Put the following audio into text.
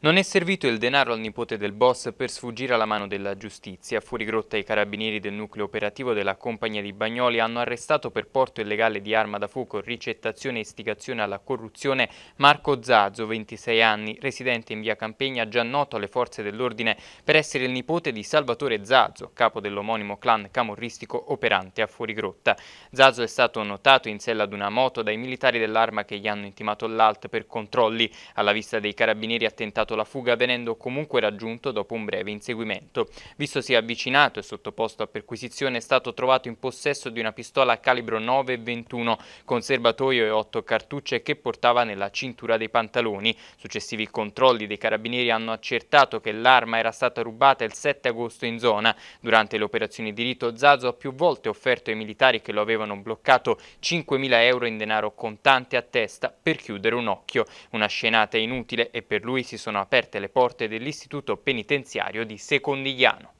Non è servito il denaro al nipote del boss per sfuggire alla mano della giustizia. Fuori grotta i carabinieri del nucleo operativo della compagnia di Bagnoli hanno arrestato per porto illegale di arma da fuoco, ricettazione e istigazione alla corruzione Marco Zazzo, 26 anni, residente in via Campegna, già noto alle forze dell'ordine per essere il nipote di Salvatore Zazzo, capo dell'omonimo clan camorristico operante a Fuori grotta. Zazzo è stato notato in sella ad una moto dai militari dell'arma che gli hanno intimato l'alt per controlli. Alla vista dei carabinieri attentato tentato la fuga venendo comunque raggiunto dopo un breve inseguimento. Visto si è avvicinato e sottoposto a perquisizione è stato trovato in possesso di una pistola calibro 9.21 con serbatoio e 8 cartucce che portava nella cintura dei pantaloni. Successivi controlli dei carabinieri hanno accertato che l'arma era stata rubata il 7 agosto in zona. Durante le operazioni di rito Zazo ha più volte offerto ai militari che lo avevano bloccato 5.000 euro in denaro contante a testa per chiudere un occhio. Una scenata inutile e per lui si sono aperte le porte dell'istituto penitenziario di Secondigliano.